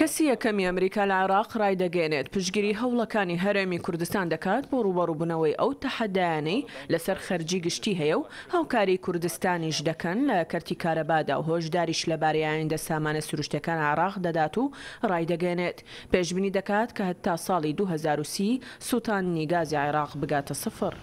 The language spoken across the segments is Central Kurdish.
کەسی یەکەمی ئەمریکا لە عراق ڕای دەگەێنێت پشگیری هەوڵەکانی هەرێمی کوردستان دەکات بۆ ڕوبەڕووبوونەوەی ئەو تەحەدایانەی لەسەر خەرجی گشتی هەیە و هاوکاری کوردستانیش دەکەن لە کەرتی کارەبادا و هۆشداریش لەبارەیان دەسامانە سروشتەکان عراق دەدات و ڕای دەگەێنێت پێشببینی دەکات کە هەتا ساڵی 2030 سووتان نیگازی عێراق بگاتە سفر.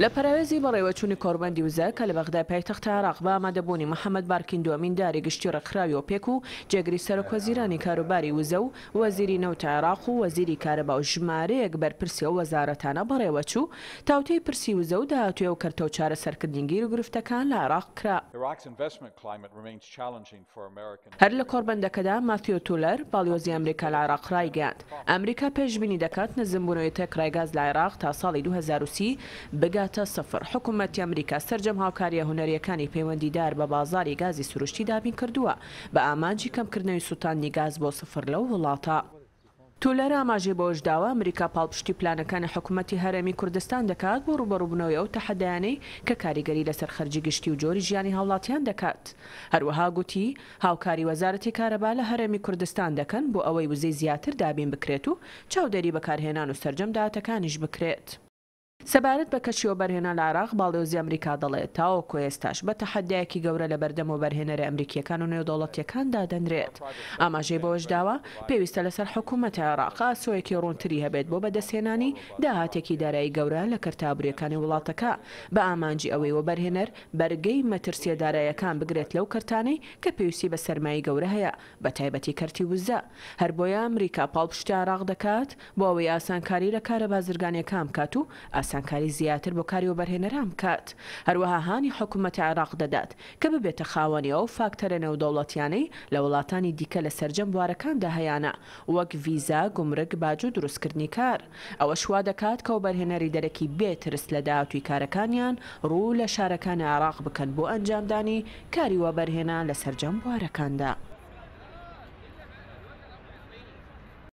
لە پەراوێزی بەڕێوەچوونی کۆربەندی وزە کە لە بەغدا پایتەخت عراق بە ئامادەبوونی محەممەد بارکین دومین داری گشتی ڕەخراوی و پێک و جێگری سەرکۆزیرانی کاروباری وزە و وەزیری نەوتە عراق و وەزیری کارەبا و ژمارەیەک بەرپرسی و وەزارەتانە بەڕێوەچوو تاوتەی پرسی وزە و داهاتوێ و کەرتە و چارە سەرکردنگیر و گرفتەکان لە عراق کرا هەر لە کۆربندەکەدا ماتیۆ تولەر باڵیۆزی ئەمریکا لە عراق ڕایگەاند ئەمریکا پێشببینی دەکات نزمبوونەوەی تێک ڕایگاز لە عێراق تا ساڵی 2030 بگە داتە سفر حکوومەتی ئەمریکا سرجەم هاوکاریە هوەریەکانی پەیوەندیدار بە بازاری گازی سروشتی دابین کردووە بە ئامانجی کەمکردنەوەی سووتانی گاز بۆ سفر لەو وڵاتە. تولەر ئاماژێ بۆشداوە ئەمریکا پاڵپشتی پلانەکانی حکوومەتتی هەرەمی کوردستان دەکات بۆ ڕوبەڕووبنەوەی ئەو تەحەدایانەی کە کاریگەری لەسەر خەرجی گشتی و جۆری ژیانی هاوڵاتیان دەکات هەروەها گوتی هاوکاری وەزارەتی کارەبا لە هەرەمی کوردستان دەکەن بۆ ئەوەی وزەی زیاتر دابین بکرێت و چاودێری بەکارهێنان و سرجەم داهاتەکانیش بکرێت. سەبارەت بە کەشیۆ بەرهێنا لە عراق باڵێوزی ئەمریکا دەڵێت تاوە کۆێستاش بە تەحەدایەکی گەورە لە بەردەمەوە بەرهێنەرە ئەمریکیەکان و نێودوڵەتیەکاندا دەنرێت ئاماژەی بۆش داوە پێویستە لەسەر حکوومەت عێراقا سۆیەکی ڕوونتری هەبێت بۆ بەدەستێنانی داهاتێکی دارایی گەورە لە کەرتابریەکانی وڵاتەکە بە ئامانجی ئەوەیەوە بەرهێنەر بەرگەی مەترسیە دارایەکان بگرێت لەو کەرتانەی کە پێویستی بە سەرمایی گەورە هەیە بە تایبەتی کەرتی وزە هەر بۆیە ئەمریکا پاڵپشتی عراق دەکات بۆ ئەوەی ئاسانکاری لە کارە بازرگانیەکان بکات و ئاس یاسانکاری زیاتر بۆ کاریەوە بەرهێنەران بکات هەروەها هاانی حکوومەت عراق دەدات کە ببێتە خاوەنی ئەو فاکتەرە نەودەوڵەتیانەی لە وڵاتانی دیکە لە سرجەم بوارەکاندا هەیەە وەک ویزا گمرگ باج و دروستکردنی کار ئەوە شوا دەکات کە و بەرهێنەری دەرەکی بێترس لە داهاتوی کارەکانیان ڕوو لە شارەکان عراق بکەن بۆ ئەنجامدانی کاریوە بەرهێنان لە سرجەم بوارەکاندا.